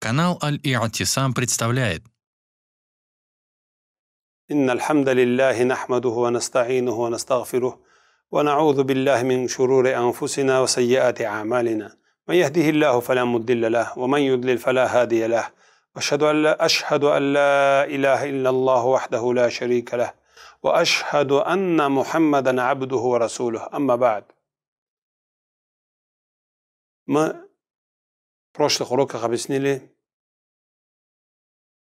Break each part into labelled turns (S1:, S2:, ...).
S1: Канал Аль-И'тисам представляет إن الحمد لله نحمده ونستعينه ونستغفره ونعوذ بالله من شرور أنفسنا وسيئات أعمالنا من يهده الله فلا مضل له ومن يضلل فلا هادي له أشهد أن لا, أشهد أن لا إله إلا الله وحده لا شريك له وأشهد أن محمدا عبده ورسوله أما بعد ما прошлых уроках объяснили,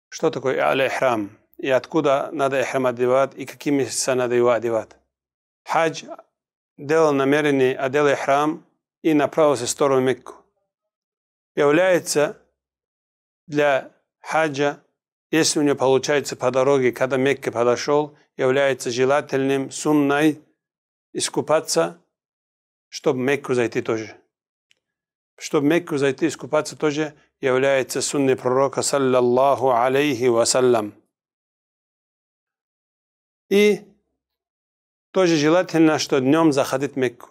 S1: что такое аль-ихрам, и откуда надо ихрам одевать, и какие месяца надо его одевать. Хадж делал намерение, одел а ихрам и направился в сторону Мекку. Является для хаджа, если у него получается по дороге, когда Мекке подошел, является желательным сунной искупаться, чтобы Мекку зайти тоже что в Мекку зайти искупаться тоже является сунной пророка, саллаллаху алейхи вассалям. И тоже желательно, что днем заходить в Мекку.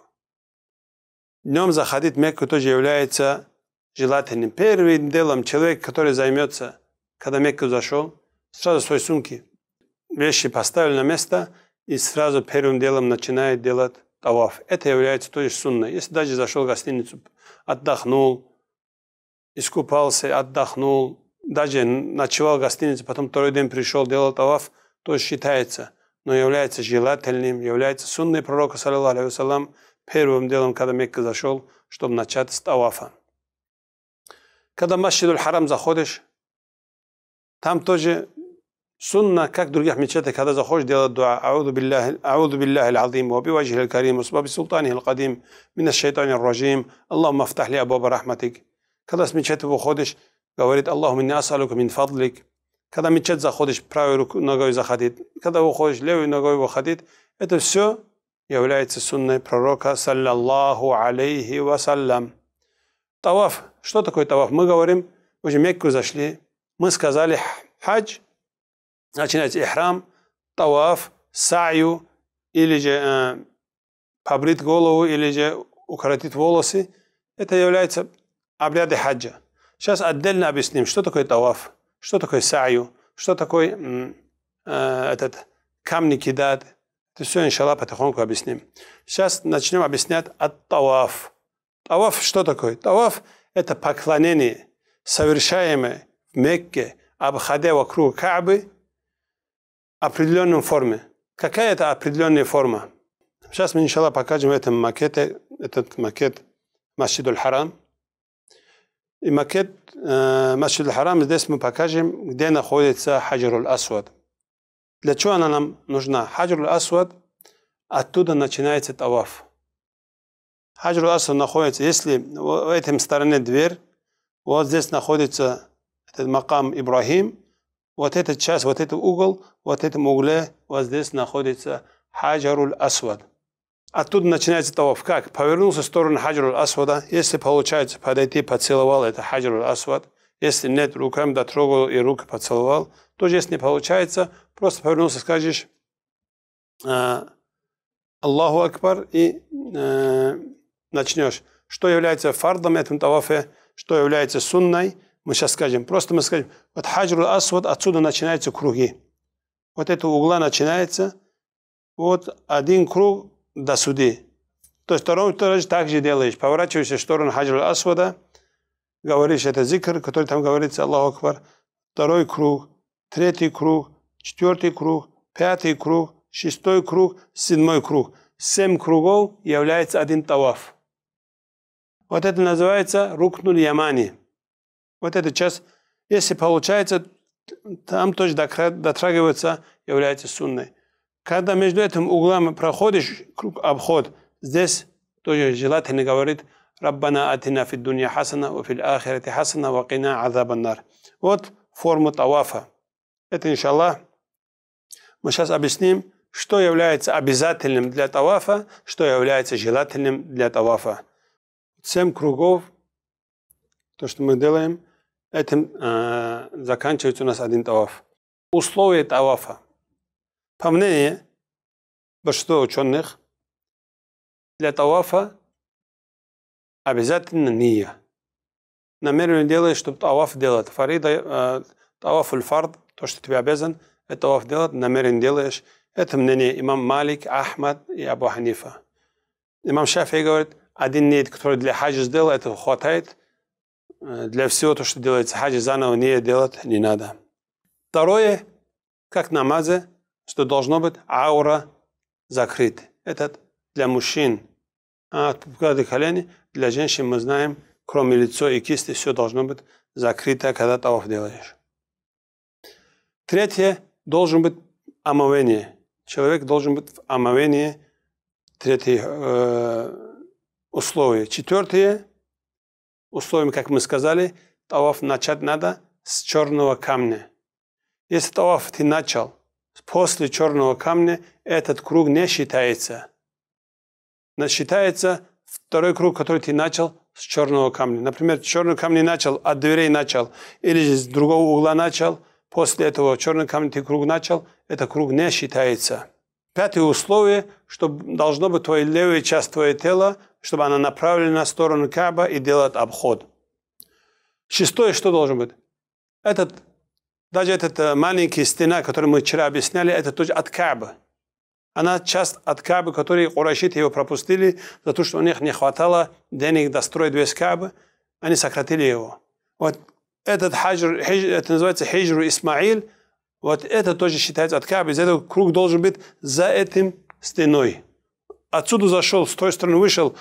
S1: Днем заходить в Мекку тоже является желательным. Первым делом человек, который займется, когда Мекку зашел, сразу свои сумки, вещи поставил на место и сразу первым делом начинает делать таваф. Это является тоже сунной. Если даже зашел в гостиницу, отдохнул, искупался, отдохнул, даже ночевал в гостинице, потом второй день пришел, делал таваф, то считается, но является желательным, является сунной пророка, саллиллаху алейхи первым делом, когда Мекка зашел, чтобы начать с тавафа. Когда в Машидуль Харам заходишь, там тоже سنة كاك درجح من شتك هذا زخوش ديال الدعاء أعوذ بالله أعوذ بالله العظيم وبوجهه الكريم وبسلطانه القديم من الشيطان الرجيم اللهم افتح لي أبواب رحمتك كذا من بوخودش قولت اللهم إني أسألك من فضلك كذا ميتشات زخودش برايرو نغوي زخديت كذا وخودش لوي نغوي وخديت إتو سو يولايت السنة بروكا صلى الله عليه وسلم طواف такое تكوي طواف ما уже Мекку зашли, мы сказали начинается ихрам, таваф, саю, или же э, побрить голову, или же укоротит волосы. Это является обряды хаджа. Сейчас отдельно объясним, что такое таваф, что такое саю, что такое э, этот камни кидат. Это все, иншаллах, потихоньку объясним. Сейчас начнем объяснять от таваф. Таваф что такое? Таваф – это поклонение, совершаемое в Мекке, обходя вокруг Каабы – определенном форме. Какая это определенная форма? Сейчас мы, иншалла, покажем в этом макете, этот макет Масджидуль Харам. И макет э, Масджидуль Харам, здесь мы покажем, где находится Хаджируль Асвад. Для чего она нам нужна? Хаджируль Асвад, оттуда начинается таваф. Хаджируль Асвад находится, если в этом стороне дверь, вот здесь находится этот макам Ибрахим, вот эта часть, вот этот угол, вот этом угле, вот здесь находится Хаджаруль Асвад. Оттуда начинается таваф. Как? Повернулся в сторону Хаджаруль Асвада. Если получается подойти, поцеловал, это Хаджаруль Асвад. Если нет, руками дотрогал и руку поцеловал. Тоже если не получается, просто повернулся, скажешь «А, Аллаху Акбар и э, начнешь. Что является фардом этом тавафе, что является сунной, мы сейчас скажем. Просто мы скажем, вот хаджру асвад, отсюда начинаются круги. Вот это угла начинается вот один круг до суды. То есть второй так же делаешь. Поворачиваешься в сторону Хаджр Асвада, говоришь это зикр, который там говорится, Аллаху Акбар. Второй круг, третий круг, четвертый круг, пятый круг, шестой круг, седьмой круг. Семь кругов является один таваф. Вот это называется рукнуль ямани. Вот это сейчас, если получается, там тоже дотрагиваться является сунной. Когда между этим углом проходишь круг обход, здесь тоже желательно говорит «Раббана атина фид дунья хасана, у фил ахирати хасана, ва кина азабаннар». Вот форму тавафа. Это, иншаллах, мы сейчас объясним, что является обязательным для тавафа, что является желательным для тавафа. Семь кругов, то, что мы делаем, Этим э, заканчивается у нас один таваф. Условие тавафа. По мнению большинства ученых, для тавафа обязательно ния. Намерен делать, чтобы таваф делать. Фарида, э, таваф фард, то, что тебе обязан, это таваф делать, Намерен делаешь. Это мнение имам Малик, Ахмад и Абу Ханифа. Имам Шафи говорит, один нейт, который для хаджа сделал, этого хватает – Э, для всего то, что делается хаджи, заново не делать не надо. Второе, как намазы, что должно быть аура закрыт. Этот для мужчин. А от пупка до колени для женщин мы знаем, кроме лица и кисти, все должно быть закрыто, когда таваф делаешь. Третье, должен быть омовение. Человек должен быть в омовении. Третье э, условие. Четвертое – условием, как мы сказали, таваф начать надо с черного камня. Если таваф ты начал после черного камня, этот круг не считается. Но считается второй круг, который ты начал с черного камня. Например, черный камень начал, от дверей начал, или с другого угла начал, после этого черный камень ты круг начал, этот круг не считается. Пятое условие, что должно быть твоя левая часть твоего тела чтобы она направлена на сторону Каба и делает обход. Шестое, что должен быть? Этот, даже этот э, маленький стена, который мы вчера объясняли, это тоже от кабы Она часть от Кабы, которые Урашиты его пропустили, за то, что у них не хватало денег достроить весь Кабы, они сократили его. Вот этот хаджр, это называется хиджру Исмаил, вот это тоже считается от Кабы. Из этого круг должен быть за этим стеной. Отсюда зашел, с той стороны вышел.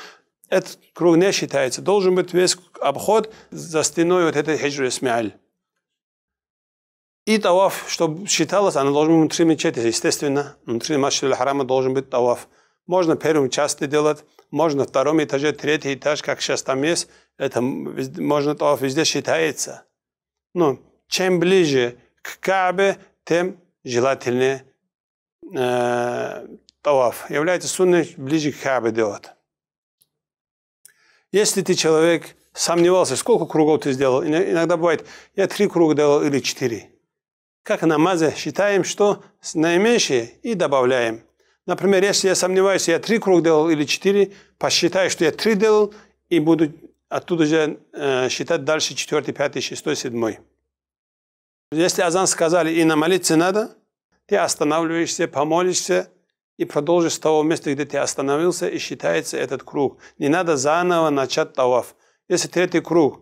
S1: Этот круг не считается. Должен быть весь обход за стеной вот этой хиджры Исмаиль. И таваф, чтобы считалось, она должна быть внутри мечети, естественно. Внутри Машиля храма должен быть таваф. Можно первым часто делать, можно втором этаже, третий этаж, как сейчас там есть. Это можно таваф везде считается. Но чем ближе к Кабе, тем желательнее, э, таваф, является сунной, ближе к хабе делать. Если ты человек сомневался, сколько кругов ты сделал, иногда бывает, я три круга делал или четыре. Как намазы считаем, что наименьшее и добавляем. Например, если я сомневаюсь, я три круга делал или четыре, посчитаю, что я три делал, и буду оттуда же э, считать дальше четвертый, пятый, шестой, седьмой. Если азан сказали, и на намолиться надо, ты останавливаешься, помолишься, и продолжишь с того места, где ты остановился, и считается этот круг. Не надо заново начать таваф. Если третий круг,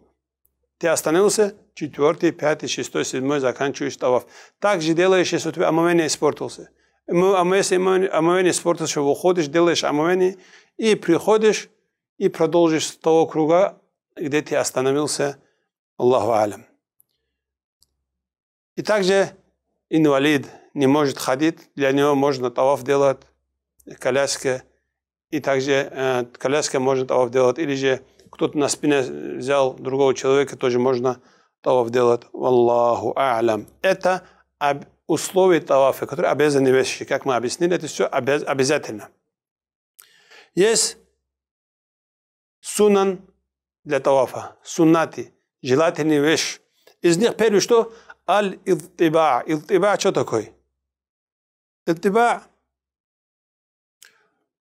S1: ты остановился, четвертый, пятый, шестой, седьмой заканчиваешь таваф. Так же делаешь, если у тебя омовение испортился. Если омовение испортился, выходишь, делаешь омовение, и приходишь, и продолжишь с того круга, где ты остановился, Аллаху алям. И также инвалид – не может ходить, для него можно таваф делать, коляска, и также э, коляска можно таваф делать, или же кто-то на спине взял другого человека, тоже можно таваф делать. Аллаху а'лам. Это об условия тавафа, которые обязаны вещи, как мы объяснили, это все обяз обязательно. Есть сунан для тавафа, суннати, желательные вещи. Из них первое что? Аль-илтиба. Илтиба что такое? Итиба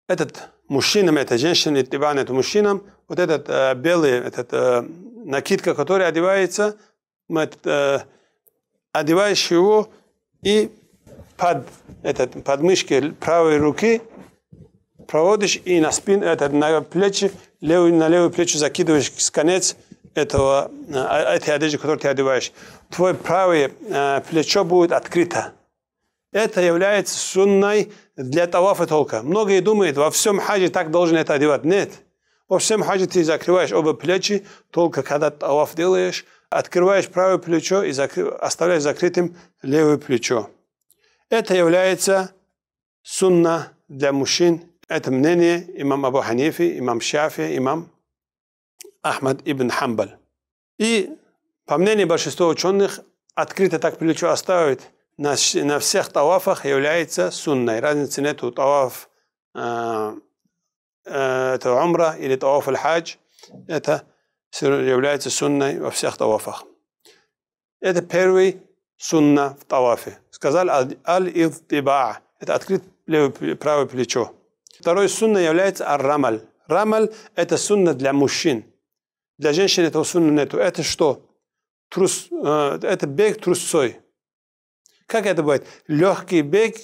S1: этот мужчинам, это женщина, итибан, это мужчинам, вот этот э, белый, этот э, накидка, который одевается, мы этот, э, одеваешь его и под этот, подмышки правой руки проводишь и на спину, этот, на плечи, левую, на левую плечо закидываешь с конец этого, э, а, этой одежды, которую ты одеваешь. Твое правое э, плечо будет открыто это является сунной для тавафа только. Многие думают, во всем хаджи так должен это одевать. Нет. Во всем хаджи ты закрываешь оба плечи, только когда таваф делаешь, открываешь правое плечо и закры... оставляешь закрытым левое плечо. Это является сунна для мужчин. Это мнение имам Абу Ханифи, имам Шафи, имам Ахмад ибн Хамбаль. И, по мнению большинства ученых, открыто так плечо оставить на всех тавафах является сунной. Разницы нету таваф э, э, это умра или таваф хадж Это является сунной во всех тавафах. Это первый сунна в тавафе. Сказал аль-идтиба. Это открыт левое, правое плечо. Второй сунна является ар-рамаль. Рамаль – это сунна для мужчин. Для женщин этого сунна нету. Это что? Трус, э, это бег трусцой. Как это будет? Легкий бег,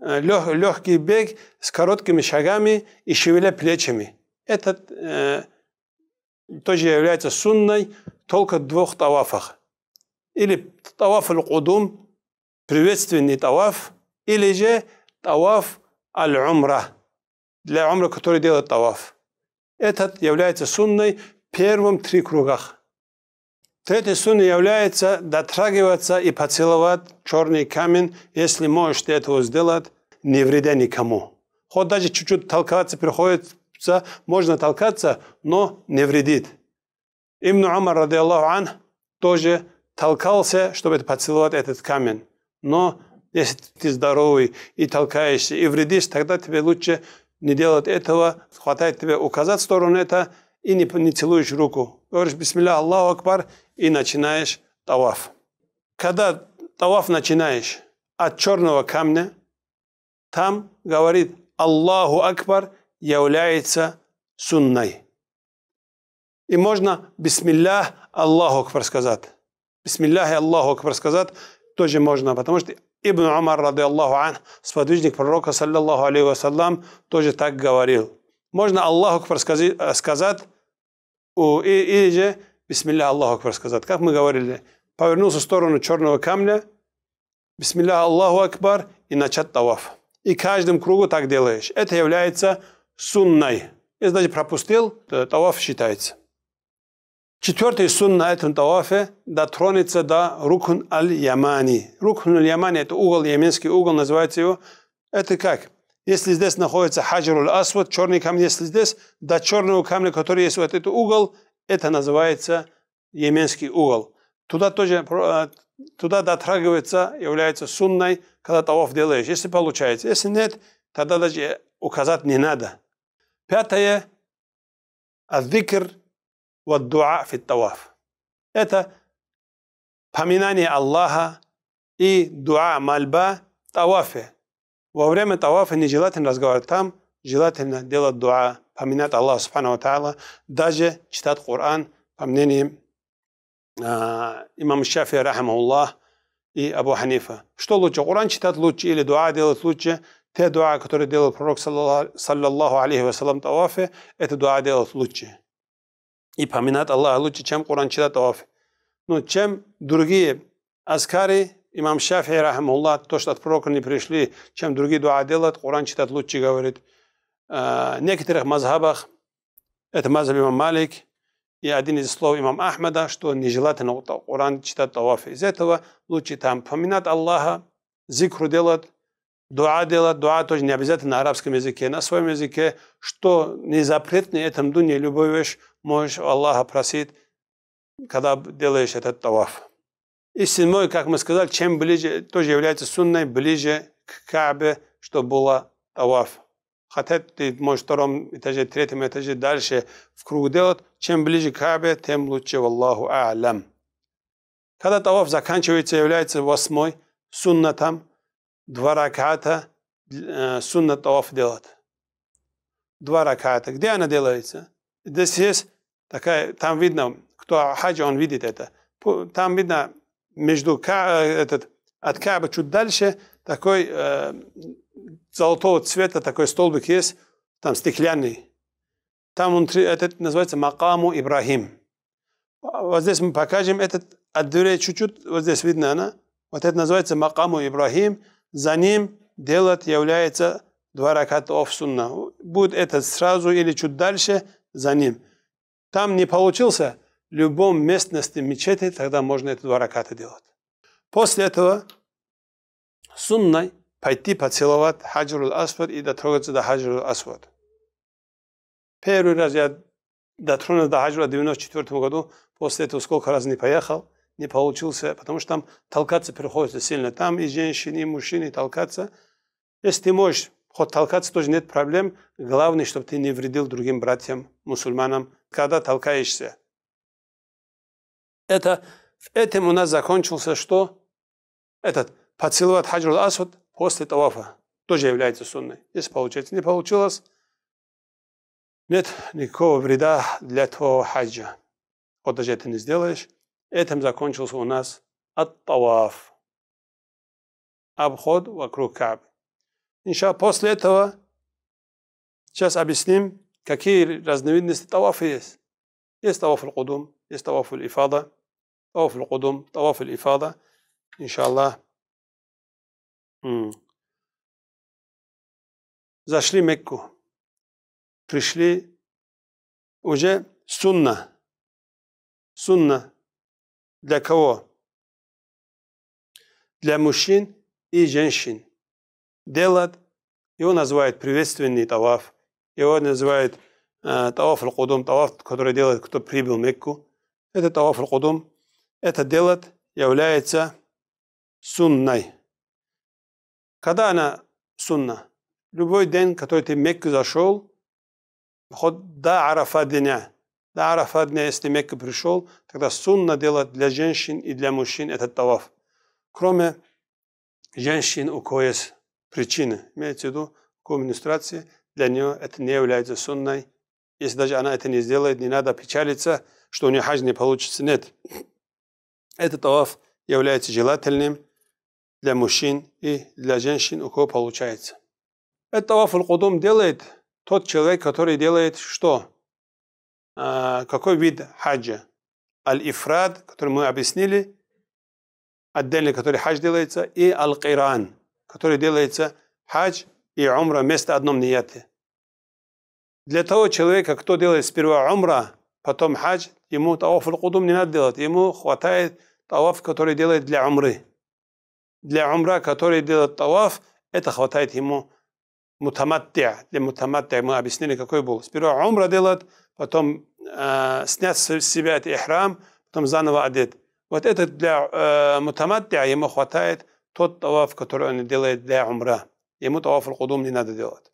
S1: лег, э, легкий бег с короткими шагами и шевеля плечами. Это э, тоже является сунной только в двух тавафах. Или таваф аль-Кудум, приветственный таваф, или же таваф аль-Умра, для умра, который делает таваф. Этот является сунной в первом три кругах. Третий сунна является дотрагиваться и поцеловать черный камень, если можешь этого сделать, не вреда никому. Хоть даже чуть-чуть толкаться приходится, можно толкаться, но не вредит. Ибн Умар, ради Аллаху ан, тоже толкался, чтобы поцеловать этот камень. Но если ты здоровый и толкаешься, и вредишь, тогда тебе лучше не делать этого. Хватает тебе указать в сторону это и не, не целуешь руку говоришь «Бисмилля, Аллаху Акбар» и начинаешь таваф. Когда таваф начинаешь от черного камня, там говорит «Аллаху Акбар» является сунной. И можно «Бисмиллях Аллаху Акбар» сказать. «Бисмиллях Аллаху Акбар» сказать тоже можно, потому что Ибн Умар, рады Аллаху ан, сподвижник пророка, саллиллаху алейхи вассалам, тоже так говорил. Можно Аллаху Акбар э, сказать о, и, или же Бисмилля Аллаху Акбар сказать. Как мы говорили, повернулся в сторону черного камня, Бисмилля Аллаху Акбар и начать таваф. И каждым кругу так делаешь. Это является сунной. Если даже пропустил, то таваф считается. Четвертый сун на этом тавафе дотронется до рукун аль-ямани. Рукун аль-ямани – это угол, яменский угол, называется его. Это как? Если здесь находится хаджаруль асвад, черный камень, если здесь, до черного камня, который есть вот этот угол, это называется Йеменский угол. Туда тоже э, туда дотрагивается, является сунной, когда таваф делаешь, если получается. Если нет, тогда даже указать не надо. Пятое – аддикр ва дуа фит таваф. Это поминание Аллаха и дуа мальба в тавафе. Во время тавафа нежелательно разговаривать там, желательно делать дуа, поминать Аллаха Субхану Тааля, даже читать Коран, по мнению э, а, имама Шафия, рахмауллах, и Абу Ханифа. Что лучше, Коран читать лучше или дуа делать лучше? Те дуа, которые делал пророк, саллаллаху алейхи вассалам, тавафе, это дуа делать лучше. И поминать Аллаха лучше, чем Коран читать тавафе. Но ну, чем другие аскари, Имам Шафи, рахмулла, то, что от пророка не пришли, чем другие дуа делают, Коран читать лучше говорит. А, в некоторых мазхабах, это мазхаб имам Малик, и один из слов имам Ахмада, что нежелательно Коран читать таваф. Из этого лучше там поминать Аллаха, зикру делать, дуа делать, дуа тоже не обязательно на арабском языке, на своем языке, что не запретно этом дуне, любой вещь можешь Аллаха просить, когда делаешь этот таваф. И седьмой, как мы сказали, чем ближе, тоже является сунной, ближе к Кабе, что было таваф. Хотя ты можешь в втором этаже, третьем этаже дальше в круг делать. Чем ближе к Кабе, тем лучше, Аллаху алям. Когда таваф заканчивается, является восьмой, сунна два раката, э, сунна таваф делать. Два раката. Где она делается? Здесь есть такая, там видно, кто хадж, он видит это. Там видно между э, этот, от Каба чуть дальше такой э, золотого цвета такой столбик есть, там стеклянный. Там внутри, этот называется Макаму Ибрахим. А, вот здесь мы покажем этот от дверей чуть-чуть, вот здесь видно она. Вот это называется Макаму Ибрахим. За ним делать является два раката оф Будет этот сразу или чуть дальше за ним. Там не получился – любом местности мечети, тогда можно эти два раката делать. После этого сунной пойти поцеловать хаджрул асфад и дотрогаться до хаджрул асфад. Первый раз я дотронулся до хаджрула в 94 году, после этого сколько раз не поехал, не получился, потому что там толкаться приходится сильно. Там и женщины, и мужчины толкаться. Если ты можешь хоть толкаться, тоже нет проблем. Главное, чтобы ты не вредил другим братьям, мусульманам, когда толкаешься. Это, этим у нас закончился что? Этот поцеловать хаджрул асуд после тавафа тоже является сунной. Если получается, не получилось, нет никакого вреда для твоего хаджа. Вот даже это не сделаешь. Этим закончился у нас от таваф Обход вокруг Кабы. Инша, после этого сейчас объясним, какие разновидности тавафа есть. Есть таваф аль-кудум, есть таваф аль-ифада, طواف القدم طواف الإفاضة إن شاء الله зашли Мекку, пришли уже сунна. Сунна для кого? Для мужчин и женщин. Делать, его называют приветственный таваф, его называют э, таваф аль-Кудум, таваф, который делает, кто прибыл в Мекку. Это таваф аль-Кудум это делать является сунной. Когда она сунна? Любой день, который ты в Мекку зашел, хоть до Арафа дня, до Арафа дня, если Мекку пришел, тогда сунна делать для женщин и для мужчин этот таваф. Кроме женщин, у кого есть причины, имеется в виду, к менструации, для нее это не является сунной. Если даже она это не сделает, не надо печалиться, что у нее хаж не получится. Нет. Этот таваф является желательным для мужчин и для женщин, у кого получается. Этот таваф аль-Кудум делает тот человек, который делает что? А, какой вид хаджа? Аль-Ифрад, который мы объяснили, отдельно, который хадж делается, и Аль-Киран, который делается хадж и умра вместо одном нияте. Для того человека, кто делает сперва умра, потом хадж, ему mu tawaful не надо делать, ему хватает таваф, который делает для умры. Для умра, который делает таваф, это хватает ему мутамаття. Для мутамаття мы объяснили, какой был. Сперва умра делает, потом э, снять с себя этот ихрам, потом заново одет. Вот это для э, мутамаття ему хватает тот таваф, который он делает для умра. Ему таваф кудум не надо делать.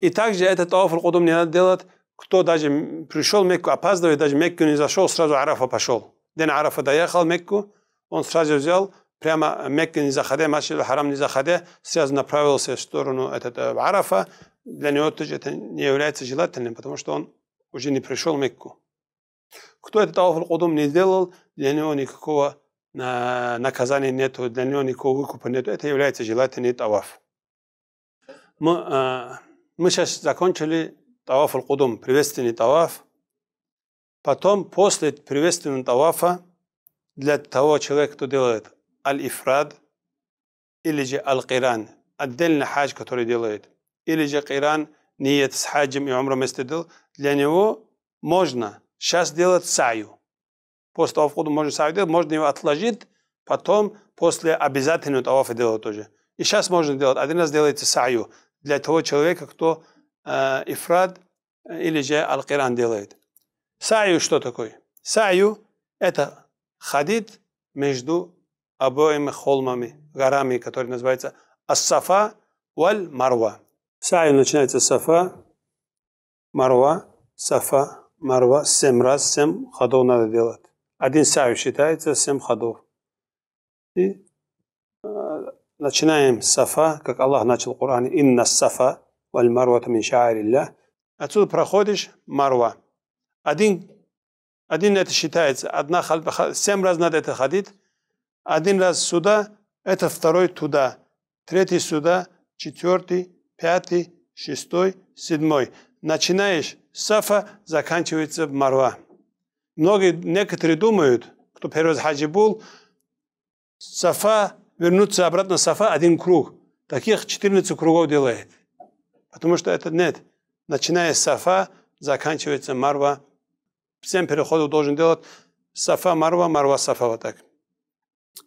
S1: И также этот таваф кудум не надо делать кто даже пришел в Мекку, опаздывает, даже в Мекку не зашел, сразу Арафа пошел. День Арафа доехал в Мекку, он сразу взял, прямо Мекка не заходя, Машид Харам не заходя, сразу направился в сторону этот э, Арафа. Для него тоже это не является желательным, потому что он уже не пришел в Мекку. Кто этот Ауф Кудум не сделал, для него никакого э, наказания нету, для него никакого выкупа нету. Это является желательный таваф. Мы, э, мы сейчас закончили Таваф аль-Кудум, приветственный таваф. Потом, после приветственного тавафа, для того человека, кто делает аль-Ифрад, или же аль-Киран, отдельно хадж, который делает, или же Киран, ниет с хаджем и умром истедил, для него можно сейчас делать саю. После того входа можно саю делать, можно его отложить, потом после обязательного тавафа делать тоже. И сейчас можно делать. Один раз делайте саю для того человека, кто Э, ифрад э, или же аль-Киран делает. Саю что такое? Саю – это ходить между обоими холмами, горами, которые называются Ас-Сафа валь Марва. Саю начинается Сафа, Марва, Сафа, Марва. Семь раз, семь ходов надо делать. Один саю считается, семь ходов. И э, начинаем с Сафа, как Аллах начал в Коране. Инна Сафа – валь марвата мин Отсюда проходишь марва. Один, один это считается, одна хальба, семь раз надо это ходить. Один раз сюда, это второй туда. Третий сюда, четвертый, пятый, шестой, седьмой. Начинаешь Сафа, заканчивается Марва. Многие, некоторые думают, кто первый раз хаджи был, Сафа, вернуться обратно Сафа один круг. Таких 14 кругов делает потому что это нет. Начиная с Сафа, заканчивается Марва. Всем переходу должен делать Сафа, Марва, Марва, Сафа, вот так.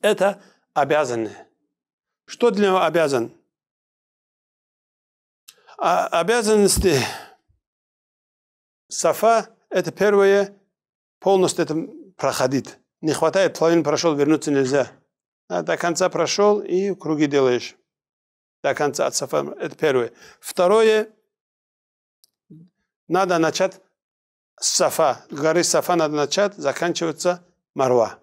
S1: Это обязанное. Что для него обязан? А обязанности Сафа – это первое, полностью это проходит. Не хватает, половину прошел, вернуться нельзя. А до конца прошел и круги делаешь до конца от сафа. Это первое. Второе. Надо начать с сафа. Горы сафа надо начать, заканчиваться марва.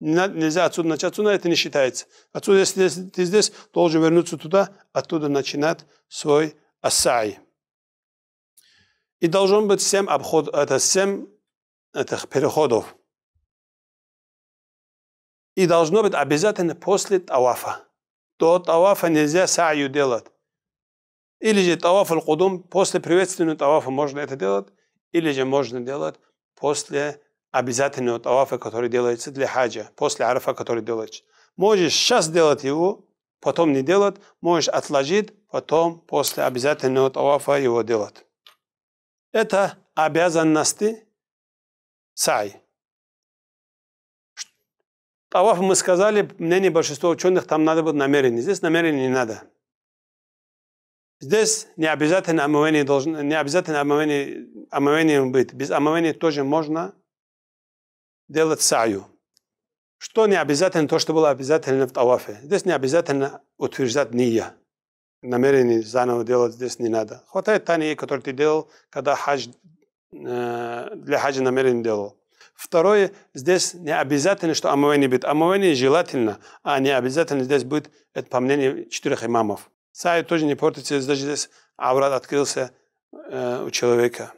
S1: Нельзя отсюда начать, отсюда это не считается. Отсюда, если ты здесь, должен вернуться туда, оттуда начинать свой асай. И должен быть семь обход, это семь этих переходов. И должно быть обязательно после тавафа. До тавафа нельзя саю делать. Или же таваф аль-кудум, после приветственного тавафа можно это делать, или же можно делать после обязательного тавафа, который делается для хаджа, после арафа, который делается. Можешь сейчас делать его, потом не делать, можешь отложить, потом после обязательного тавафа его делать. Это обязанности сай. Таваф, мы сказали, мнение большинства ученых, там надо быть намерение. Здесь намерение не надо. Здесь не обязательно омовение должно, не обязательно омовение, омовением быть. Без омовения тоже можно делать саю. Что не обязательно, то, что было обязательно в Тавафе. Здесь не обязательно утверждать ния. Намерение заново делать здесь не надо. Хватает та ния, которую ты делал, когда хадж, э, для хаджа намерение делал. Второе, здесь не обязательно, что омовение будет. Омовение желательно, а не обязательно здесь будет, это по мнению четырех имамов. Сай тоже не портится, даже здесь аврат открылся э, у человека.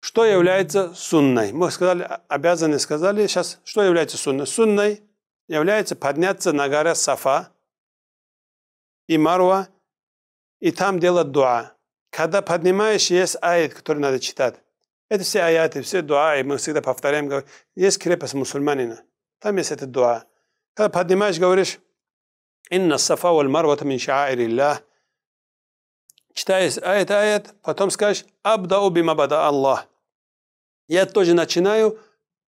S1: Что является сунной? Мы сказали, а, обязаны сказали, сейчас, что является сунной? Сунной является подняться на горе Сафа и Марва, и там делать дуа. Когда поднимаешь, есть аид, который надо читать. هذه سي آياتي سي دعائي من سيدا بفتريم يس كريبس مسلماننا تم سيت الدعاء كذا بهدماش قوريش إن الصفا والمروة من شعائر الله читаясь آية آية потом скажешь أبدأ بما بدأ الله я тоже начинаю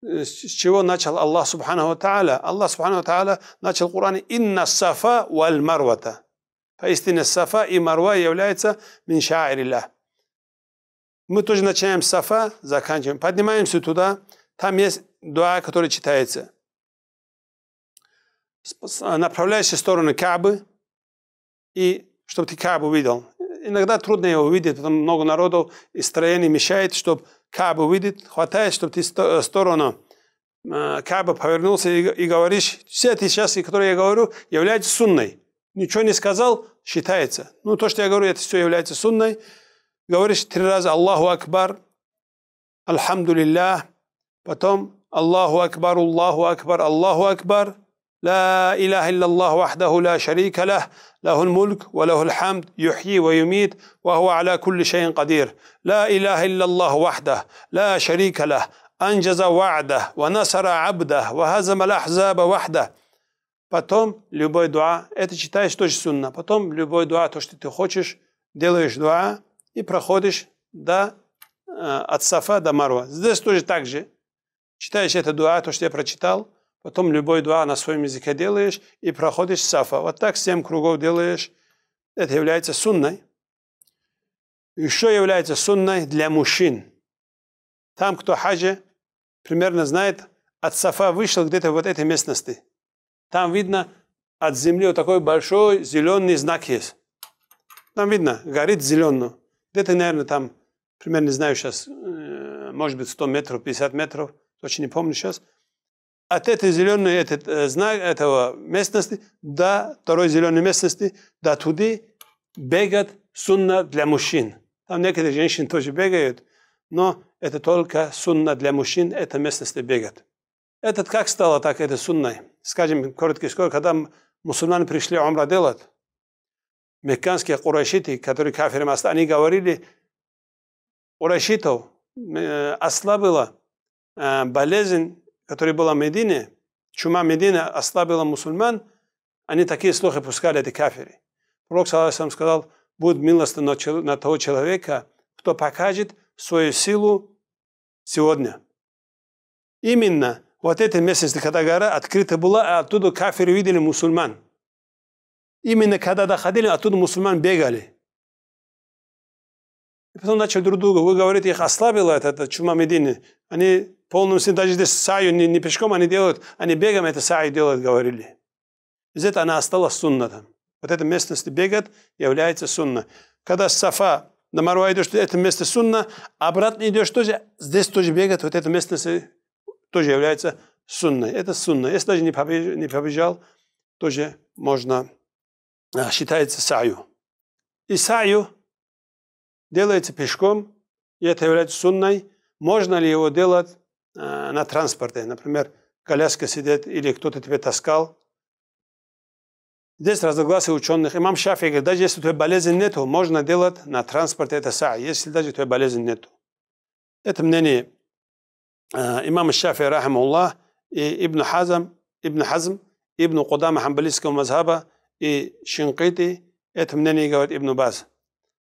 S1: с чего начал Аллах Субханаху Та'аля. Аллах Субханаху Та'аля начал в Коране «Инна сафа валь марвата». Поистине сафа и марва является мин шаирилля. Мы тоже начинаем с Сафа, заканчиваем. Поднимаемся туда. Там есть дуа, который читается. А, Направляющая сторону Кабы. И чтобы ты Кабу видел. Иногда трудно его увидеть, потому много народу и строений мешает, чтобы Кабу видит. Хватает, чтобы ты сторону а, Каба повернулся и, и говоришь, все эти часы, которые я говорю, являются сунной. Ничего не сказал, считается. Ну, то, что я говорю, это все является сунной. govoriš tri raza Allahu Akbar, Alhamdulillah, potom Allahu Akbar, Allahu Akbar, Allahu Akbar, لا إله إلا الله وحده لا شريك له له الملك وله الحمد يحيي ويميت وهو على كل شيء قدير لا إله إلا الله وحده لا شريك له أنجز وعده ونصر عبده وهزم الأحزاب وحده Потом любой дуа, это читаешь тоже сунна. Потом любой дуа, то, что ты хочешь, делаешь дуа, и проходишь до, э, от Сафа до Марва. Здесь тоже так же. Читаешь это дуа, то, что я прочитал, потом любой дуа на своем языке делаешь и проходишь Сафа. Вот так семь кругов делаешь. Это является сунной. Еще является сунной для мужчин. Там, кто хаджи, примерно знает, от Сафа вышел где-то вот этой местности. Там видно, от земли вот такой большой зеленый знак есть. Там видно, горит зеленую. Где-то, наверное, там, примерно, не знаю сейчас, э, может быть, 100 метров, 50 метров, точно не помню сейчас. От этой зеленой этот, э, знак, этого местности до второй зеленой местности, до туда бегают сунна для мужчин. Там некоторые женщины тоже бегают, но это только сунна для мужчин, это местности бегают. Этот как стало так, это сунной? Скажем, короткий сколько, когда мусульмане пришли умра делать, мекканские курайшиты, которые кафирами остались, они говорили, курайшитов ослабила болезнь, которая была в Медине, чума Медина ослабила мусульман, они такие слухи пускали, эти кафиры. Пророк Саласам сказал, будет милость на того человека, кто покажет свою силу сегодня. Именно вот эти местности, когда гора открыта была, а оттуда кафиры видели мусульман – Именно когда доходили, оттуда мусульман бегали. И потом начали друг друга. Вы говорите, их ослабила эта, эта чума Медины. Они полностью, даже здесь саю не, не пешком они делают, они бегом это саю делают, говорили. Из этого она осталась суннатом. Вот эта местность бегать является сунна. Когда Сафа на Марва идешь, это место сунна, а обратно идешь тоже, здесь тоже бегать, вот это местность э, тоже является сунной. Это сунна. Если даже не побежал, тоже можно а, считается саю. И саю делается пешком, и это является сунной. Можно ли его делать э, на транспорте? Например, коляска сидит или кто-то тебя таскал. Здесь разногласия ученых. Имам Шафи говорит, даже если твоей болезни нету, можно делать на транспорте это саю если даже твоей болезни нету. Это мнение э, имам Шафи, рахмуллах, и Ибн Хазм, Ибн Хазм, Ибн Кудама хамбалийского мазхаба, и шинкиты, это мнение говорит Ибн Бас.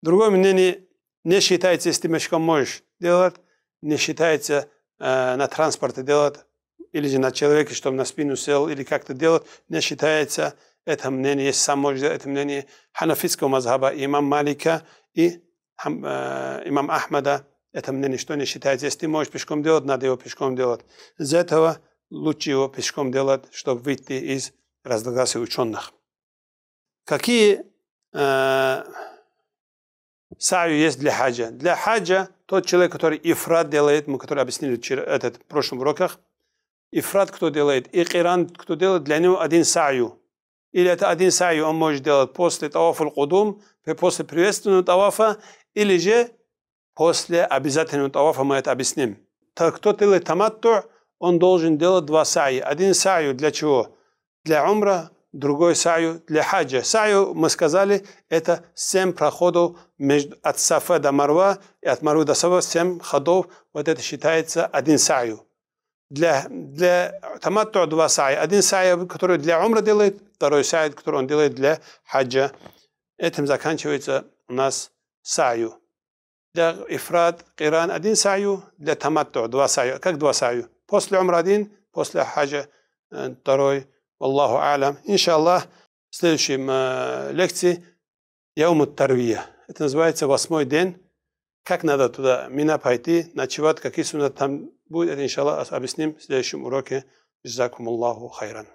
S1: Другое мнение не считается, если ты мешком можешь делать, не считается э, на транспорте делать, или же на человеке, чтобы на спину сел, или как-то делать, не считается это мнение, если сам можешь делать, это мнение ханафитского мазхаба, имам Малика и э, имам Ахмада, это мнение, что не считается. Если ты можешь пешком делать, надо его пешком делать. Из этого лучше его пешком делать, чтобы выйти из разногласий ученых. Какие э, саю есть для хаджа? Для хаджа тот человек, который ифрат делает, мы который объяснили вчера, этот, в прошлом уроках, ифрат кто делает, и киран кто делает, для него один саю. Или это один саю он может делать после тавафа кудум, после приветственного тавафа, или же после обязательного тавафа мы это объясним. Так кто делает таматту, он должен делать два саи. Один саю для чего? Для умра, другой саю для хаджа. Саю, мы сказали, это семь проходов между, от Сафа до Марва и от марва до Сафа, семь ходов, вот это считается один саю. Для, для таматту два сая. Один сая, который для умра делает, второй сая, который он делает для хаджа. Этим заканчивается у нас саю. Для ифрат, иран один саю, для таматту два саю. Как два саю? После умра один, после хаджа э, второй – Аллаху алям. Иншаллах, в следующем э, лекции Яумут Тарвия. Это называется восьмой день. Как надо туда мина пойти, ночевать, какие суннаты там будет, это, иншаллах, объясним в следующем уроке. Джазакум Аллаху хайран.